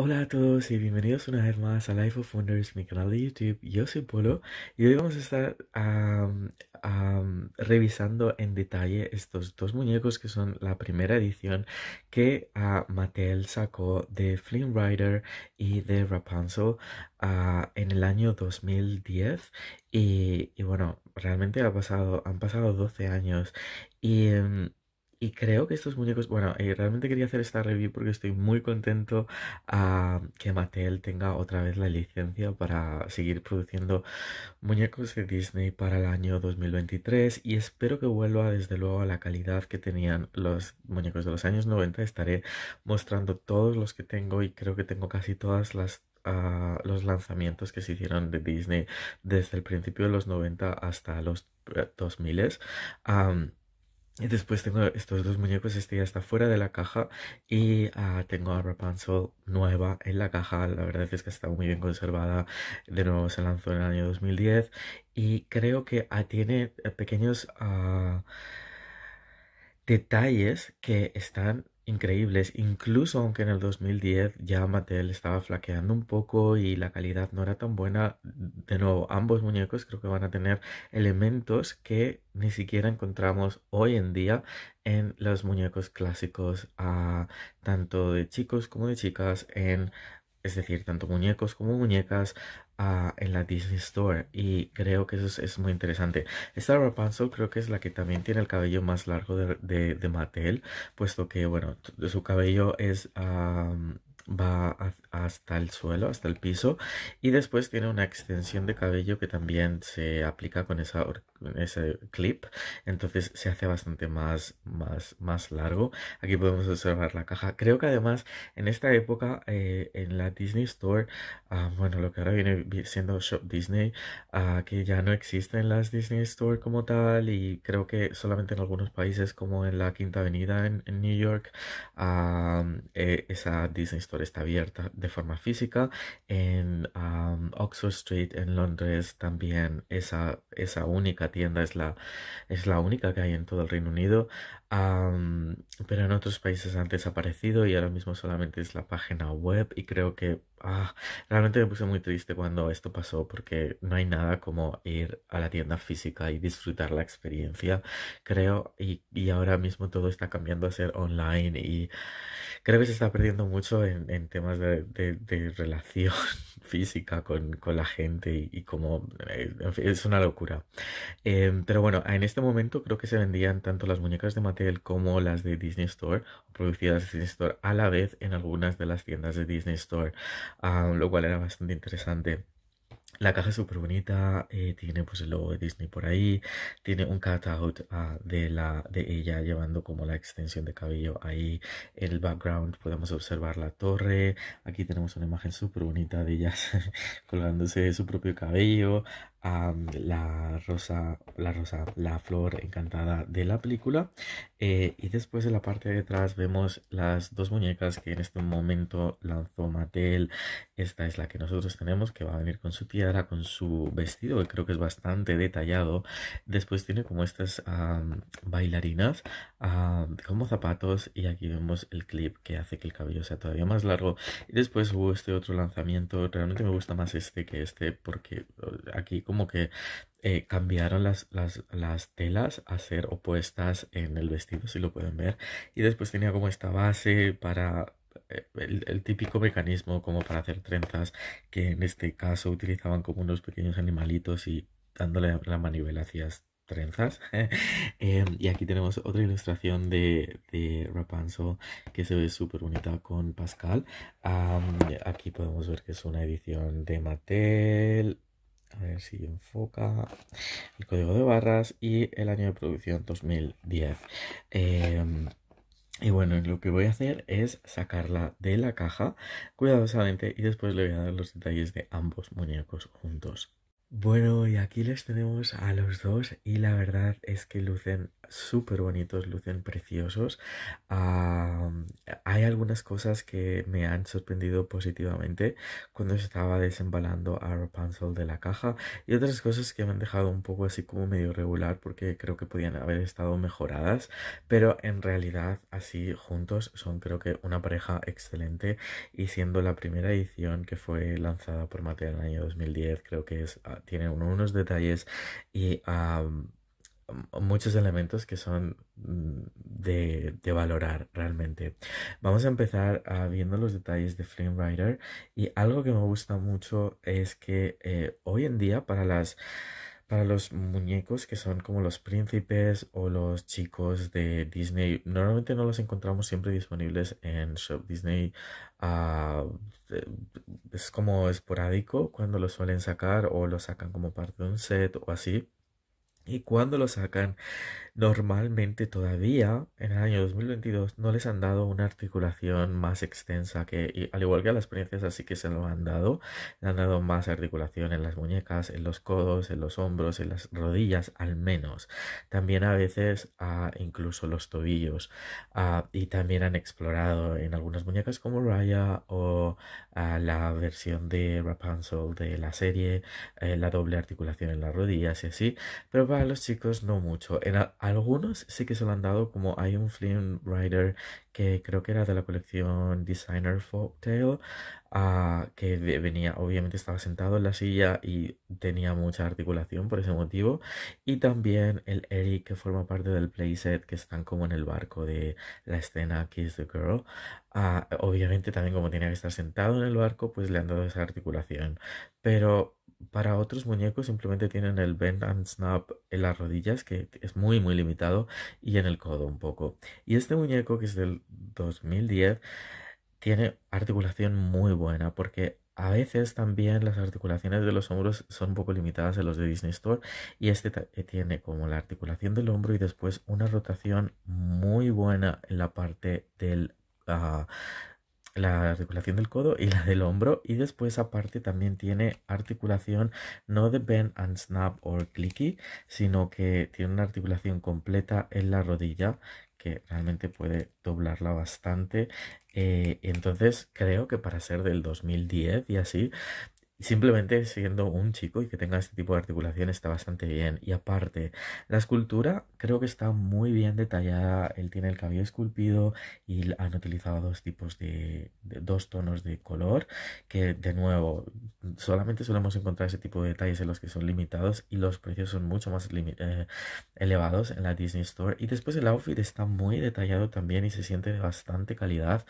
Hola a todos y bienvenidos una vez más a Life of Wonders, mi canal de YouTube. Yo soy Polo y hoy vamos a estar revisando en detalle estos dos muñecos que son la primera edición que ah, Mattel sacó de Flynn Rider y de Rapunzel ah, en el año 2010. Y, bueno, realmente ha pasado, han pasado 12 años y... Em, y creo que estos muñecos, bueno, eh, realmente quería hacer esta review porque estoy muy contento a ah, que Mattel tenga otra vez la licencia para seguir produciendo muñecos de Disney para el año 2023 y espero que vuelva desde luego a la calidad que tenían los muñecos de los años 90. Estaré mostrando todos los que tengo y creo que tengo casi todas las ah, los lanzamientos que se hicieron de Disney desde el principio de los 90 hasta los 2000. Eh, y Después tengo estos dos muñecos, este ya está fuera de la caja y ah, tengo a Rapunzel nueva en la caja, la verdad es que está muy bien conservada, de nuevo se lanzó en el año 2010 y creo que ah, tiene eh, pequeños ah, detalles que están increíbles, incluso aunque en el 2010 ya Mattel estaba flaqueando un poco y la calidad no era tan buena, de nuevo, ambos muñecos creo que van a tener elementos que ni siquiera encontramos hoy en día en los muñecos clásicos, ah, tanto de chicos como de chicas, en es decir, tanto muñecos como muñecas ah, en la Disney Store. Y creo que eso es, muy interesante. Esta Rapunzel creo que es la que también tiene el cabello más largo de, de, Mattel, puesto que, bueno, su cabello es... va hasta el suelo, hasta el piso, y después tiene una extensión de cabello que también se aplica con esa ese clip, entonces se hace bastante más, más, más largo. Aquí podemos observar la caja. Creo que además en esta época eh, en la Disney Store, ah, bueno, lo que ahora viene siendo Shop Disney, ah, que ya no existe en las Disney Store como tal y creo que solamente en algunos países como en la Quinta Avenida en, New York, ah, eh, esa Disney Store está abierta de forma física. En Oxford Street en Londres también esa, esa única tienda es la, es la única que hay en todo el Reino Unido pero en otros países han desaparecido y ahora mismo solamente es la página web y creo que ah, realmente me puse muy triste cuando esto pasó porque no hay nada como ir a la tienda física y disfrutar la experiencia creo y, y ahora mismo todo está cambiando a ser online y creo que se está perdiendo mucho en, en temas de, de, relación física con, con la gente y, como eh, es una locura em, pero bueno en este momento creo que se vendían tanto las muñecas de material como las de Disney Store, producidas de Disney Store a la vez en algunas de las tiendas de Disney Store, lo cual era bastante interesante. La caja es súper bonita, eh, tiene pues el logo de Disney por ahí, tiene un cutout ah, de, la, de ella llevando como la extensión de cabello ahí. En el background podemos observar la torre, aquí tenemos una imagen súper bonita de ella colgándose su propio cabello la rosa, la rosa, la flor encantada de la película. Eh, y después en la parte de atrás vemos las dos muñecas que en este momento lanzó Mattel. Esta es la que nosotros tenemos, que va a venir con su tiara con su vestido, que creo que es bastante detallado. Después tiene como estas bailarinas como zapatos y aquí vemos el clip que hace que el cabello sea todavía más largo. Y después hubo este otro lanzamiento. Realmente me gusta más este que este porque oh, aquí como que eh, cambiaron las, telas a ser opuestas en el vestido, si lo pueden ver. Y después tenía como esta base para eh, el, típico mecanismo como para hacer trenzas, que en este caso utilizaban como unos pequeños animalitos y dándole la manivela hacías trenzas. Eh, y aquí tenemos otra ilustración de, de Rapunzel que se ve súper bonita con Pascal. aquí podemos ver que es una edición de Mattel. A ver si enfoca el código de barras y el año de producción 2010. Em, y bueno, lo que voy a hacer es sacarla de la caja cuidadosamente y después le voy a dar los detalles de ambos muñecos juntos. Bueno, y aquí les tenemos a los dos y la verdad es que lucen súper bonitos, lucen preciosos. hay algunas cosas que me han sorprendido positivamente cuando estaba desembalando a Rapunzel de la caja y otras cosas que me han dejado un poco así como medio regular porque creo que podían haber estado mejoradas, pero en realidad así juntos son creo que una pareja excelente y siendo la primera edición que fue lanzada por Mateo en el año 2010 creo que ah, tiene unos detalles y muchos elementos que son mm, de, valorar realmente. Vamos a empezar ah, viendo los detalles de Flame Rider y algo que me gusta mucho es que eh, hoy en día para las para los muñecos que son como los príncipes o los chicos de Disney, normalmente no los encontramos siempre disponibles en Shop Disney. Ah, es como esporádico cuando los suelen sacar o los sacan como parte de un set o así. ¿Y cuándo lo sacan? Normalmente todavía en el año 2022 no les han dado una articulación más extensa que, al igual que a las experiencias así que se lo han dado, han dado más articulación en las muñecas, en los codos, en los hombros, en las rodillas al menos. También a veces a incluso los tobillos. y también han explorado en algunas muñecas como Raya o la versión de Rapunzel de la serie, eh, la doble articulación en las rodillas y así. Pero para los chicos no mucho. Algunos sí que se lo han dado, como hay un film writer que creo que era de la colección Designer Folktale, ah, que venía, obviamente estaba sentado en la silla y tenía mucha articulación por ese motivo. Y también el Eric, que forma parte del playset, que están como en el barco de la escena Kiss the Girl. Ah, obviamente también como tenía que estar sentado en el barco, pues le han dado esa articulación. Pero para otros muñecos simplemente tienen el bend and snap en las rodillas, que es muy, muy limitado, y en el codo un poco. Y este muñeco, que es del 2010, tiene articulación muy buena, porque a veces también las articulaciones de los hombros son un poco limitadas en los de Disney Store y este eh, tiene como la articulación del hombro y después una rotación muy buena en la parte del, ah, la articulación del codo y la del hombro. Y después aparte también tiene articulación no de bend and snap o clicky, sino que tiene una articulación completa en la rodilla que realmente puede doblarla bastante. Eh, entonces creo que para ser del 2010 y así simplemente siendo un chico y que tenga este tipo de articulación está bastante bien. Y aparte, la escultura creo que está muy bien detallada. Él tiene el cabello esculpido y han utilizado dos tipos de, dos tonos de color que de nuevo solamente solemos encontrar ese tipo de detalles en los que son limitados y los precios son mucho más eh, elevados en la Disney Store. Y después el outfit está muy detallado también y se siente de bastante calidad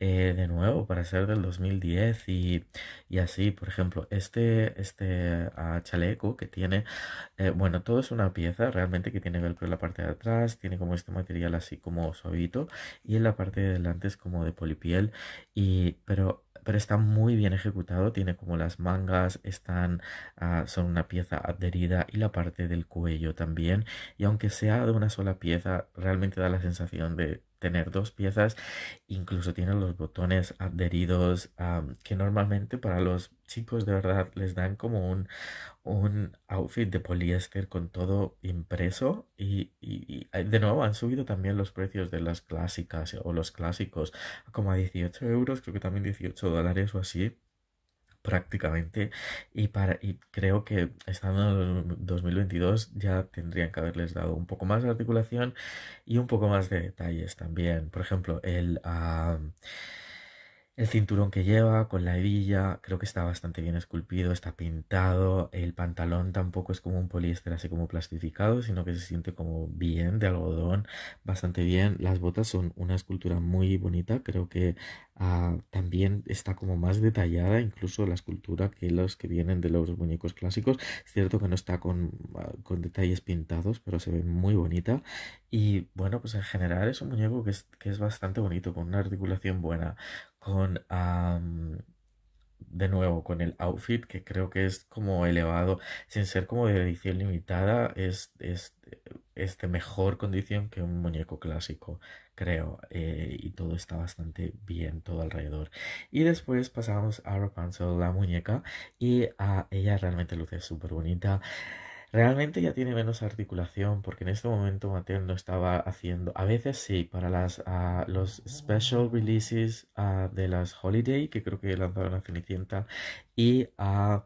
eh, de nuevo para ser del 2010 y así, por ejemplo este, este ah, chaleco que tiene, eh, bueno, todo es una pieza realmente que tiene velcro en la parte de atrás, tiene como este material así como suavito y en la parte de delante es como de polipiel, y, pero pero está muy bien ejecutado, tiene como las mangas, están, ah, son una pieza adherida y la parte del cuello también. Y aunque sea de una sola pieza, realmente da la sensación de tener dos piezas, incluso tiene los botones adheridos ah, que normalmente para los chicos pues, de verdad les dan como un, un outfit de poliéster con todo impreso y, y, de nuevo han subido también los precios de las clásicas o los clásicos como a 18 euros, creo que también 18 dólares o así prácticamente y para y creo que estando en 2022 ya tendrían que haberles dado un poco más de articulación y un poco más de detalles también por ejemplo el ah, el cinturón que lleva con la hebilla creo que está bastante bien esculpido, está pintado. El pantalón tampoco es como un poliéster así como plastificado, sino que se siente como bien de algodón, bastante bien. Las botas son una escultura muy bonita, creo que ah, también está como más detallada incluso la escultura que los que vienen de los muñecos clásicos. Es cierto que no está con, ah, con detalles pintados, pero se ve muy bonita. Y bueno, pues en general es un muñeco que que es bastante bonito, con una articulación buena, con, de nuevo, con el outfit que creo que es como elevado, sin ser como de edición limitada, es, es, de este, mejor condición que un muñeco clásico, creo. Eh, y todo está bastante bien, todo alrededor. Y después pasamos a Rapunzel, la muñeca, y a ella realmente luce súper bonita. Realmente ya tiene menos articulación porque en este momento Mateo no estaba haciendo, a veces sí, para las, ah, los special releases ah, de las Holiday, que creo que lanzaron a Cenicienta, y a...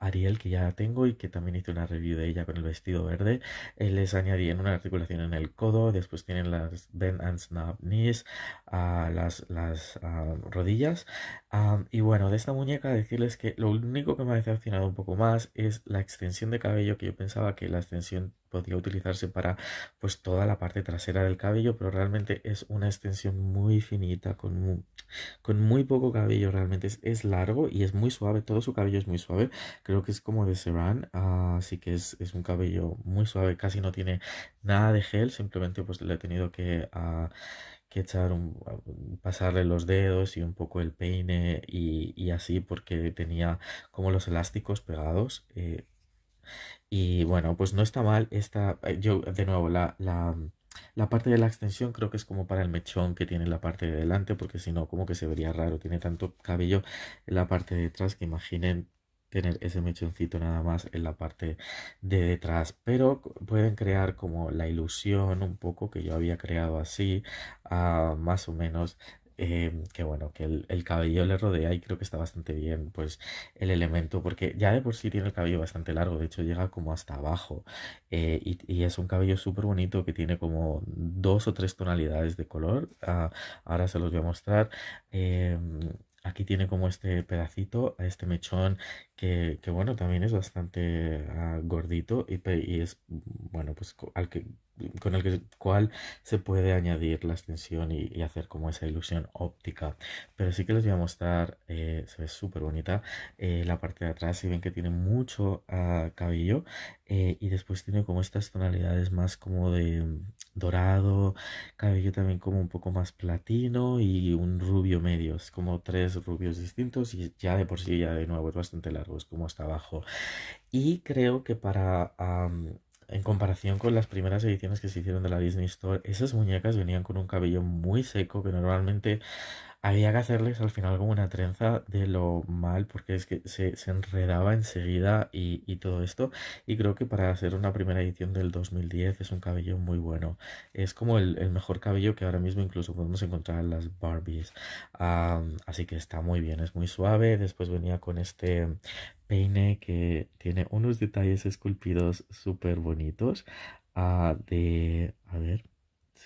Ariel, que ya tengo y que también hice una review de ella con el vestido verde. Eh, les en una articulación en el codo, después tienen las bend and snap knees, las, ah, rodillas. Ah, y bueno, de esta muñeca decirles que lo único que me ha decepcionado un poco más es la extensión de cabello, que yo pensaba que la extensión podía utilizarse para pues toda la parte trasera del cabello, pero realmente es una extensión muy finita, con muy, con muy poco cabello, realmente es, largo y es muy suave, todo su cabello es muy suave, creo que es como de Serán. Ah, así que es, un cabello muy suave, casi no tiene nada de gel, simplemente pues le he tenido que... Ah, echar pasarle los dedos y un poco el peine y, así porque tenía como los elásticos pegados eh, y bueno, pues no está mal esta, eh, yo de nuevo, la, la, mm, la parte de la extensión creo que es como para el mechón que tiene la parte de delante, porque si no, como que se vería raro, tiene tanto cabello en la parte de detrás que imaginen tener ese mechoncito nada más en la parte de detrás pero pueden crear como la ilusión un poco que yo había creado así ah, más o menos Em, que bueno, que el, cabello le rodea y creo que está bastante bien, pues el elemento, porque ya de por sí tiene el cabello bastante largo, de hecho llega como hasta abajo eh, y, es un cabello súper bonito que tiene como dos o tres tonalidades de color, ah, ahora se los voy a mostrar. Em, aquí tiene como este pedacito, este mechón que, que bueno, también es bastante ah, gordito y, es, bueno, pues al que con el cual se puede añadir la extensión y, hacer como esa ilusión óptica pero sí que les voy a mostrar eh, se ve súper bonita eh, la parte de atrás si ven que tiene mucho ah, cabello eh, y después tiene como estas tonalidades más como de mm, dorado cabello también como un poco más platino y un rubio medio es como tres rubios distintos y ya de por sí ya de nuevo es bastante largo es como hasta abajo y creo que para en comparación con las primeras ediciones que se hicieron de la Disney Store, esas muñecas venían con un cabello muy seco que normalmente había que hacerles al final como una trenza de lo mal, porque es que se, enredaba enseguida y, todo esto. Y creo que para hacer una primera edición del 2010 es un cabello muy bueno. Es como el, mejor cabello que ahora mismo incluso podemos encontrar en las Barbies. así que está muy bien, es muy suave. Después venía con este peine que tiene unos detalles esculpidos súper bonitos. Ah, de, a ver,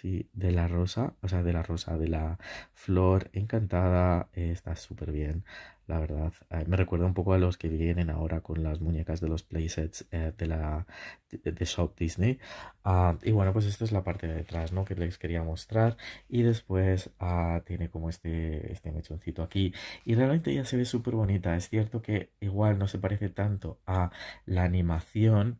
de la rosa, o sea, de la rosa, de la flor encantada, eh, está súper bien, la verdad. Ah, me recuerda un poco a los que vienen ahora con las muñecas de los playsets eh, de la de, Shop Disney. Ah, y bueno, pues esta es la parte de detrás, ¿no? Que les quería mostrar. Y después ah, tiene como este, este mechoncito aquí. Y realmente ya se ve súper bonita. Es cierto que igual no se parece tanto a la animación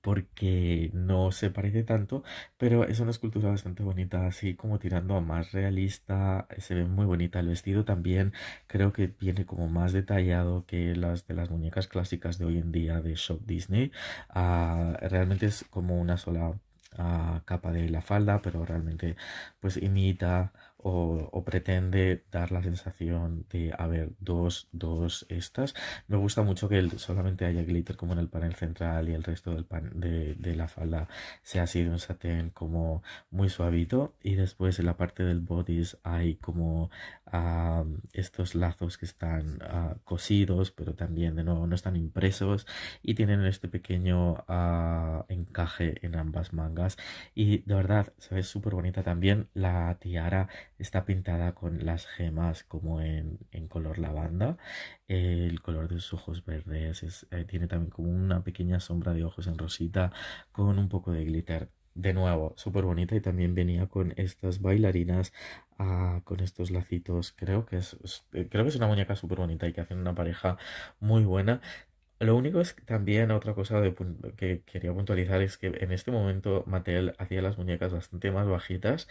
porque no se parece tanto, pero es una escultura bastante bonita, así como tirando a más realista, eh, se ve muy bonita el vestido también, creo que viene como más detallado que las de las muñecas clásicas de hoy en día de Shop Disney, ah, realmente es como una sola ah, capa de la falda, pero realmente pues imita o, pretende dar la sensación de, haber dos, dos estas. Me gusta mucho que solamente haya glitter como en el panel central y el resto del de, la falda sea así de un satén como muy suavito. Y después en la parte del bodice hay como ah, estos lazos que están ah, cosidos, pero también de nuevo no están impresos y tienen este pequeño ah, encaje en ambas mangas. Y de verdad se ve súper bonita también la tiara está pintada con las gemas como en, en color lavanda. el color de sus ojos verdes eh, tiene también como una pequeña sombra de ojos en rosita con un poco de glitter. De nuevo, súper bonita y también venía con estas bailarinas, ah, con estos lacitos. Creo que es, eh, creo que es una muñeca súper bonita y que hacen una pareja muy buena. Lo único es también otra cosa que quería puntualizar es que en este momento Mattel hacía las muñecas bastante más bajitas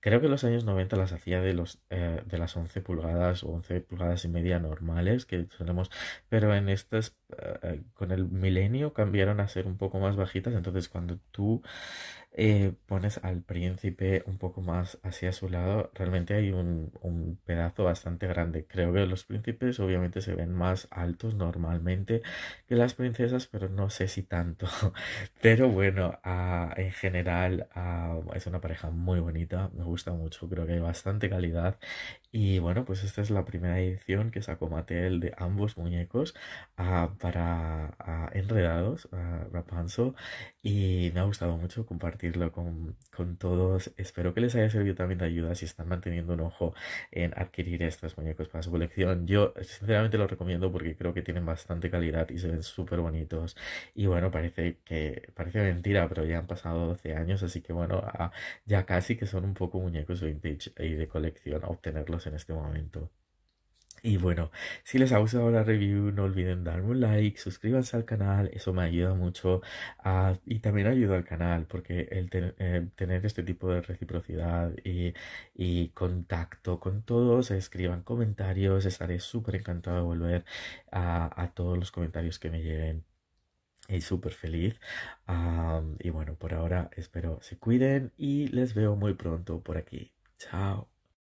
Creo que en los años 90 las hacía de, los, eh, de las 11 pulgadas o 11 pulgadas y media normales que tenemos, pero en estas, eh, eh, con el milenio cambiaron a ser un poco más bajitas, entonces cuando tú eh, pones al príncipe un poco más hacia su lado, realmente hay un, pedazo bastante grande. Creo que los príncipes obviamente se ven más altos normalmente que las princesas, pero no sé si tanto. Pero bueno, ah, en general ah, es una pareja muy bonita, me gusta mucho, creo que hay bastante calidad y bueno, pues esta es la primera edición que sacó Mattel de ambos muñecos para Enredados, rapanzo Rapunzel, y me ha gustado mucho compartirlo con, todos. Espero que les haya servido también de ayuda si están manteniendo un ojo en adquirir estos muñecos para su colección. Yo sinceramente los recomiendo porque creo que tienen bastante calidad y se ven súper bonitos. Y bueno, parece que parece mentira, pero ya han pasado 12 años, así que bueno, ya casi que son un poco muñecos vintage y de colección obtenerlos en este momento. Y bueno, si les ha gustado la review, no olviden darme un like, suscríbanse al canal, eso me ayuda mucho y también ayuda al canal porque el eh, tener este tipo de reciprocidad y, contacto con todos, escriban comentarios, estaré súper encantado de volver a, todos los comentarios que me lleguen y súper feliz. y bueno, por ahora espero se cuiden y les veo muy pronto por aquí. Chao.